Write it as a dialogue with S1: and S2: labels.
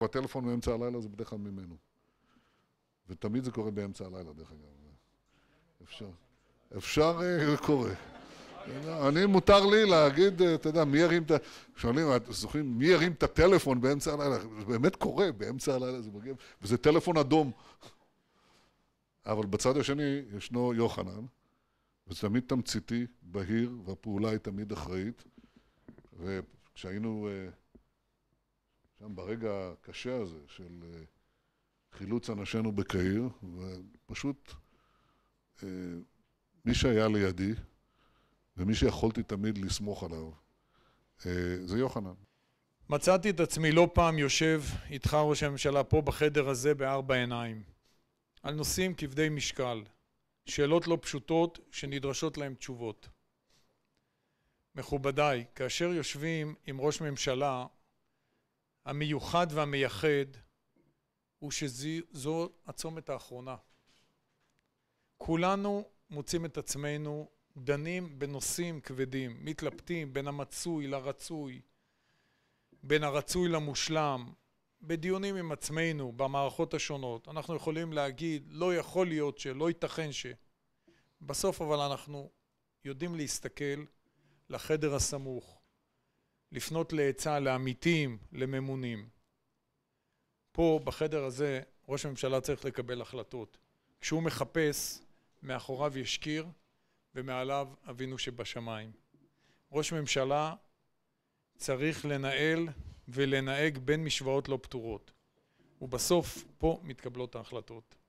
S1: הטלפון באמצע הלילה זה בדרך כלל ממנו. ותמיד זה קורה באמצע הלילה, דרך אגב. אפשר. אפשר, אה, זה קורה. אני מותר לי להגיד, אה, אתה יודע, מי ירים את ה... שואלים, אה, זוכרים, מי ירים את הטלפון באמצע הלילה? זה באמת קורה, באמצע הלילה זה מגיע, וזה טלפון אדום. אבל בצד השני ישנו יוחנן, וזה תמיד תמציתי, בהיר, והפעולה היא תמיד אחראית. וכשהיינו... שם ברגע הקשה הזה של אה, חילוץ אנשינו בקהיר, ופשוט אה, מי שהיה לידי ומי שיכולתי תמיד לסמוך עליו אה, זה יוחנן.
S2: מצאתי את עצמי לא פעם יושב איתך ראש הממשלה פה בחדר הזה בארבע עיניים על נושאים כבדי משקל, שאלות לא פשוטות שנדרשות להם תשובות. מכובדיי, כאשר יושבים עם ראש ממשלה המיוחד והמייחד הוא שזו הצומת האחרונה. כולנו מוצאים את עצמנו דנים בנושאים כבדים, מתלבטים בין המצוי לרצוי, בין הרצוי למושלם, בדיונים עם עצמנו במערכות השונות. אנחנו יכולים להגיד לא יכול להיות שלא ייתכן ש... בסוף אבל אנחנו יודעים להסתכל לחדר הסמוך, לפנות לעצה לעמיתים, לממונים. פה, בחדר הזה, ראש הממשלה צריך לקבל החלטות. כשהוא מחפש, מאחוריו יש קיר ומעליו אבינו שבשמיים. ראש ממשלה צריך לנהל ולנהג בין משוואות לא פתורות. ובסוף פה מתקבלות ההחלטות.